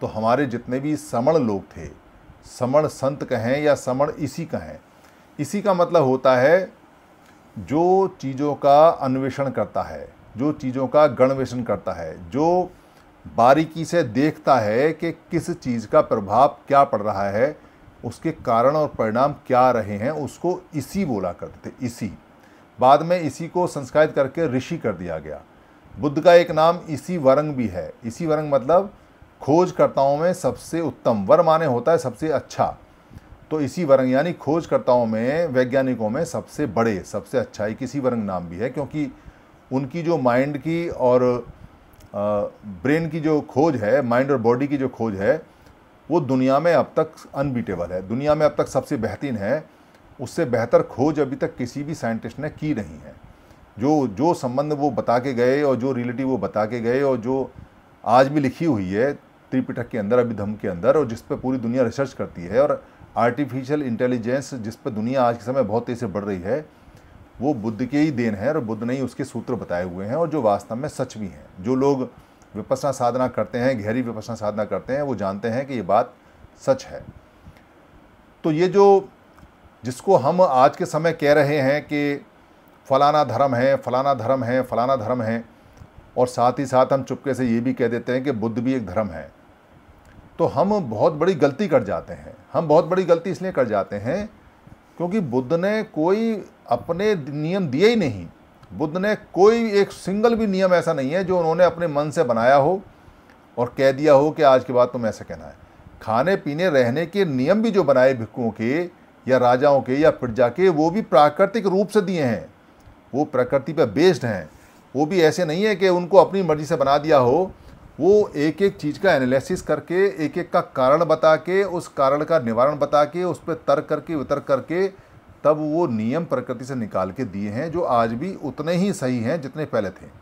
तो हमारे जितने भी समण लोग थे समण संत कहें या समण इसी कहें इसी का मतलब होता है जो चीज़ों का अन्वेषण करता है जो चीज़ों का गणवेषण करता है जो बारीकी से देखता है कि किस चीज़ का प्रभाव क्या पड़ रहा है उसके कारण और परिणाम क्या रहे हैं उसको इसी बोला करते थे इसी बाद में इसी को संस्कारित करके ऋषि कर दिया गया बुद्ध का एक नाम इसी वरंग भी है इसी वरंग मतलब खोजकर्ताओं में सबसे उत्तम वर माने होता है सबसे अच्छा तो इसी वरंग यानी खोजकर्ताओं में वैज्ञानिकों में सबसे बड़े सबसे अच्छा एक इसी वरंग नाम भी है क्योंकि उनकी जो माइंड की और ब्रेन की जो खोज है माइंड और बॉडी की जो खोज है वो दुनिया में अब तक अनबीटेबल है दुनिया में अब तक सबसे बेहतरीन है उससे बेहतर खोज अभी तक किसी भी साइंटिस्ट ने की नहीं है जो जो संबंध वो बता के गए और जो रिलेटिव वो बता के गए और जो आज भी लिखी हुई है त्रिपिटक के अंदर अभिधम के अंदर और जिस पर पूरी दुनिया रिसर्च करती है और आर्टिफिशियल इंटेलिजेंस जिस पर दुनिया आज के समय बहुत तेज़ी से बढ़ रही है वो बुद्ध के ही देन है और बुद्ध ने ही उसके सूत्र बताए हुए हैं और जो वास्तव में सच भी हैं जो लोग विपसना साधना करते हैं गहरी विपसना साधना करते हैं वो जानते हैं कि ये बात सच है तो ये जो जिसको हम आज के समय कह रहे हैं कि फलाना धर्म है फलाना धर्म है फलाना धर्म है और साथ ही साथ हम चुपके से ये भी कह देते हैं कि बुद्ध भी एक धर्म है तो हम बहुत बड़ी गलती कर जाते हैं हम बहुत बड़ी गलती इसलिए कर जाते हैं क्योंकि बुद्ध ने कोई अपने नियम दिए ही नहीं बुद्ध ने कोई एक सिंगल भी नियम ऐसा नहीं है जो उन्होंने अपने मन से बनाया हो और कह दिया हो कि आज के बाद तुम ऐसा कहना है खाने पीने रहने के नियम भी जो बनाए भिक्कुओं के या राजाओं के या प्रजा के वो भी प्राकृतिक रूप से दिए हैं वो प्रकृति पर बेस्ड हैं वो भी ऐसे नहीं है कि उनको अपनी मर्जी से बना दिया हो वो एक एक चीज़ का एनालिसिस करके एक एक का कारण बता के उस कारण का निवारण बता के उस पर तर्क करके वितर्क करके तब वो नियम प्रकृति से निकाल के दिए हैं जो आज भी उतने ही सही हैं जितने पहले थे